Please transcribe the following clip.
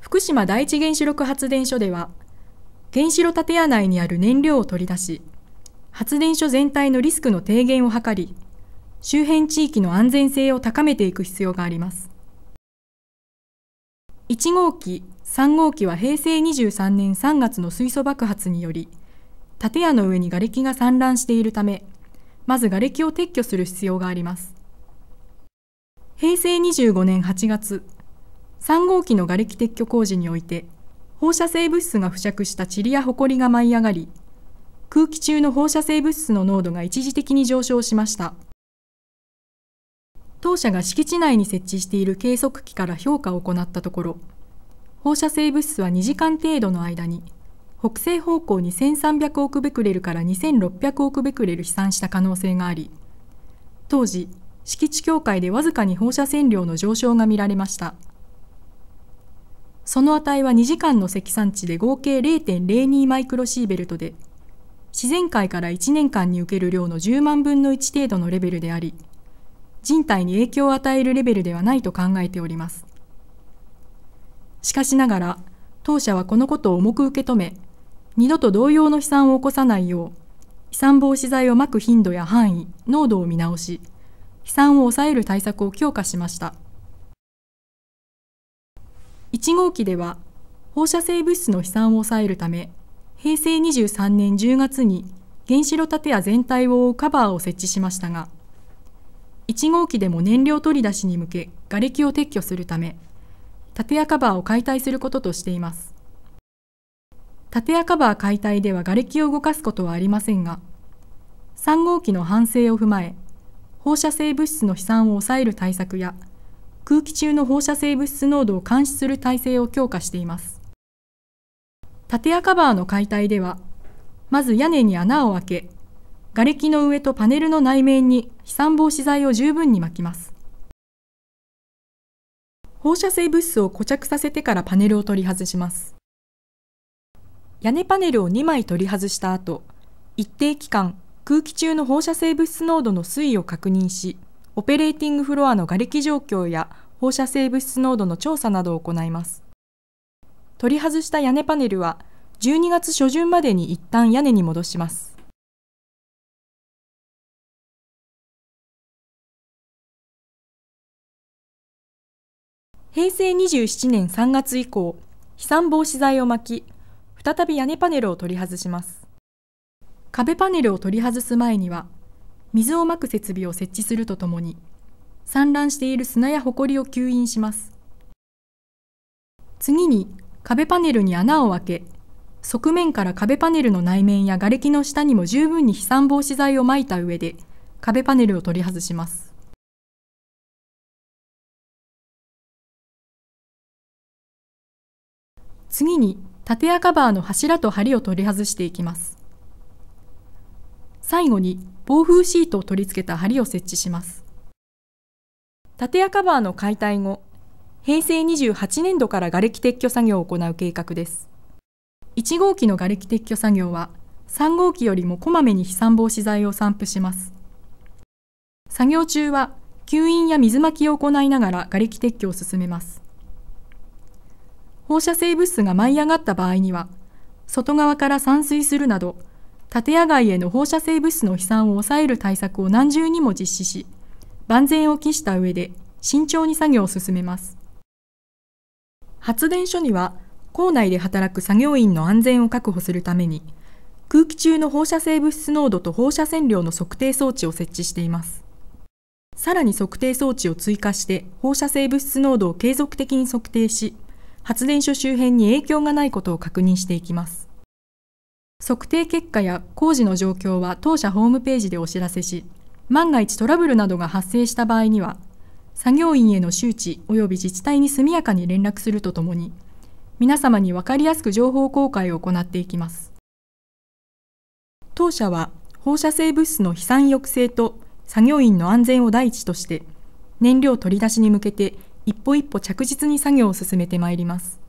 福島第一原子力発電所では原子炉建屋内にある燃料を取り出し発電所全体のリスクの低減を図り周辺地域の安全性を高めていく必要があります1号機3号機は平成23年3月の水素爆発により建屋の上に瓦礫が散乱しているためまず瓦礫を撤去する必要があります平成25年8月3号機のれき撤去工事において放射性物質が付着した塵やりが舞い上がり空気中の放射性物質の濃度が一時的に上昇しました当社が敷地内に設置している計測器から評価を行ったところ放射性物質は2時間程度の間に北西方向に1300億ベクレルから2600億ベクレル飛散した可能性があり当時敷地境界でわずかに放射線量の上昇が見られました。その値は2時間の積算値で合計0.02マイクロシーベルトで、自然界から1年間に受ける量の10万分の1程度のレベルであり、人体に影響を与えるレベルではないと考えております。しかしながら、当社はこのことを重く受け止め、二度と同様の飛散を起こさないよう、飛散防止剤をまく頻度や範囲、濃度を見直し、飛散を抑える対策を強化しました。1号機では放射性物質の飛散を抑えるため平成23年10月に原子炉建屋全体を覆うカバーを設置しましたが1号機でも燃料取り出しに向け瓦礫を撤去するため建屋カバーを解体することとしています建屋カバー解体では瓦礫を動かすことはありませんが3号機の反省を踏まえ放射性物質の飛散を抑える対策や空気中の放射性物質濃度を監視する体制を強化しています。建屋カバーの解体では、まず屋根に穴を開け、瓦礫の上とパネルの内面に飛散防止剤を十分に巻きます。放射性物質を固着させてからパネルを取り外します。屋根パネルを2枚取り外した後、一定期間、空気中の放射性物質濃度の推移を確認し、オペレーティングフロアの瓦礫状況や放射性物質濃度の調査などを行います。取り外した屋根パネルは12月初旬までに一旦屋根に戻します。平成27年3月以降、飛散防止剤を巻き、再び屋根パネルを取り外します。壁パネルを取り外す前には、水をまく設備を設置するとともに散乱している砂やほこりを吸引します次に壁パネルに穴を開け側面から壁パネルの内面や瓦礫の下にも十分に飛散防止剤をまいた上で壁パネルを取り外します次に縦屋カバーの柱と梁を取り外していきます最後に防風シートを取り付けた針を設置します。建屋カバーの解体後、平成28年度から瓦礫撤去作業を行う計画です。1号機の瓦礫撤去作業は、3号機よりもこまめに飛散防止剤を散布します。作業中は、吸引や水まきを行いながら瓦礫撤去を進めます。放射性物質が舞い上がった場合には、外側から散水するなど、建屋外への放射性物質の飛散を抑える対策を何重にも実施し、万全を期した上で慎重に作業を進めます。発電所には、校内で働く作業員の安全を確保するために、空気中の放射性物質濃度と放射線量の測定装置を設置しています。さらに測定装置を追加して放射性物質濃度を継続的に測定し、発電所周辺に影響がないことを確認していきます。測定結果や工事の状況は当社ホームページでお知らせし、万が一トラブルなどが発生した場合には、作業員への周知及び自治体に速やかに連絡するとともに、皆様に分かりやすく情報公開を行っていきます。当社は放射性物質の飛散抑制と作業員の安全を第一として、燃料取り出しに向けて一歩一歩着実に作業を進めてまいります。